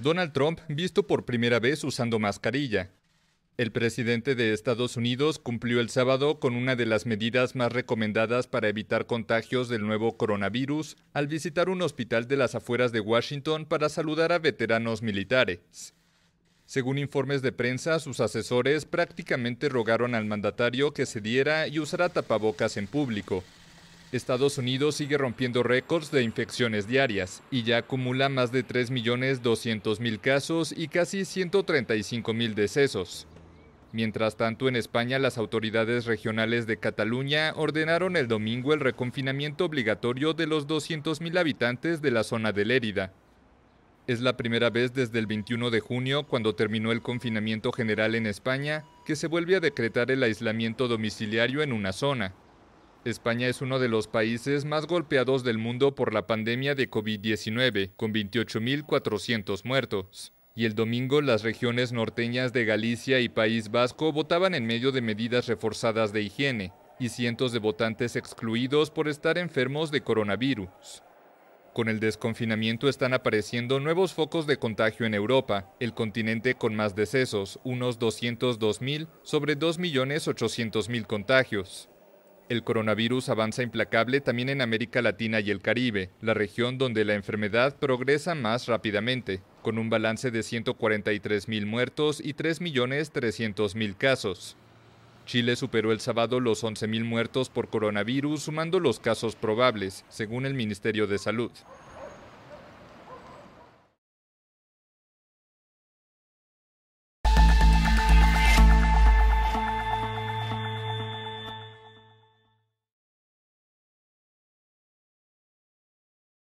Donald Trump visto por primera vez usando mascarilla. El presidente de Estados Unidos cumplió el sábado con una de las medidas más recomendadas para evitar contagios del nuevo coronavirus al visitar un hospital de las afueras de Washington para saludar a veteranos militares. Según informes de prensa, sus asesores prácticamente rogaron al mandatario que se diera y usara tapabocas en público. Estados Unidos sigue rompiendo récords de infecciones diarias y ya acumula más de 3.200.000 casos y casi 135.000 decesos. Mientras tanto, en España las autoridades regionales de Cataluña ordenaron el domingo el reconfinamiento obligatorio de los 200.000 habitantes de la zona de Lérida. Es la primera vez desde el 21 de junio, cuando terminó el confinamiento general en España, que se vuelve a decretar el aislamiento domiciliario en una zona. España es uno de los países más golpeados del mundo por la pandemia de COVID-19, con 28.400 muertos. Y el domingo las regiones norteñas de Galicia y País Vasco votaban en medio de medidas reforzadas de higiene y cientos de votantes excluidos por estar enfermos de coronavirus. Con el desconfinamiento están apareciendo nuevos focos de contagio en Europa, el continente con más decesos, unos 202.000 sobre 2.800.000 contagios. El coronavirus avanza implacable también en América Latina y el Caribe, la región donde la enfermedad progresa más rápidamente, con un balance de 143 mil muertos y 3.300.000 casos. Chile superó el sábado los 11.000 muertos por coronavirus, sumando los casos probables, según el Ministerio de Salud.